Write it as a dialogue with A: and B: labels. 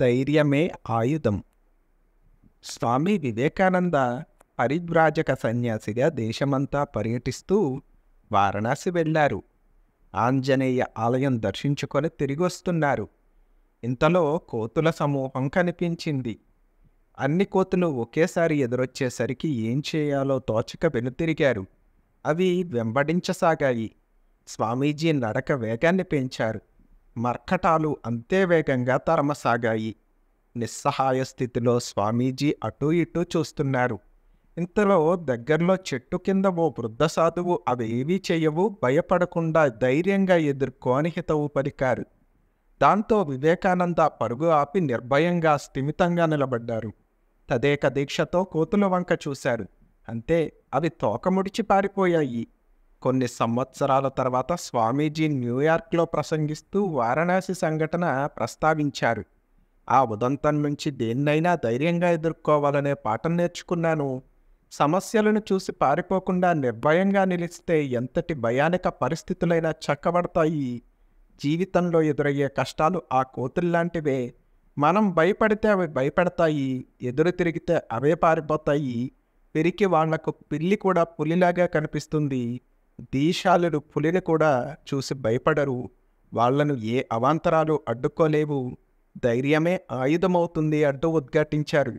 A: ధైర్యమే ఆయుధం స్వామి వివేకానంద పరివ్రాజక సన్యాసిగా దేశమంతా పర్యటిస్తూ వారణాసి వెళ్ళారు ఆంజనేయ ఆలయం దర్శించుకొని తిరిగి వస్తున్నారు ఇంతలో కోతుల సమూహం కనిపించింది అన్ని కోతులు ఒకేసారి ఎదురొచ్చేసరికి ఏం చేయాలో తోచక వెనుతిరిగారు అవి వెంబడించసాగాయి స్వామీజీ నడక వేగాన్ని పెంచారు మర్కటాలు అంతే వేగంగా తరమసాగాయి నిస్సహాయ స్థితిలో స్వామీజీ అటూ ఇటూ చూస్తున్నారు ఇంతలో దగ్గరలో చెట్టు కింద ఓ వృద్ధ సాధువు అవేవీ చేయవు భయపడకుండా ధైర్యంగా ఎదుర్కోని హితవు పలికారు దాంతో వివేకానంద పరుగు ఆపి నిర్భయంగా స్థిమితంగా నిలబడ్డారు తదేక దీక్షతో కోతుల వంక చూశారు అంతే అవి తోకముడిచి పారిపోయాయి కొన్ని సంవత్సరాల తర్వాత స్వామీజీ న్యూయార్క్లో ప్రసంగిస్తూ వారణాసి సంఘటన ప్రస్తావించారు ఆ ఉదంతం నుంచి దేన్నైనా ధైర్యంగా ఎదుర్కోవాలనే పాఠం నేర్చుకున్నాను సమస్యలను చూసి పారిపోకుండా నిర్భయంగా నిలిస్తే ఎంతటి భయానక పరిస్థితులైనా చక్కబడతాయి జీవితంలో ఎదురయ్యే కష్టాలు ఆ కోతుల్లాంటివే మనం భయపడితే అవి భయపడతాయి ఎదురు తిరిగితే అవే పారిపోతాయి పెరికి వాళ్లకు పిల్లి కూడా పులిలాగా కనిపిస్తుంది దీశాలుడు పులిని కూడా చూసి భయపడరు వాళ్లను ఏ అవాంతరాలు అడ్డుకోలేవు ధైర్యమే ఆయుధమవుతుంది అంటూ ఉద్ఘాటించారు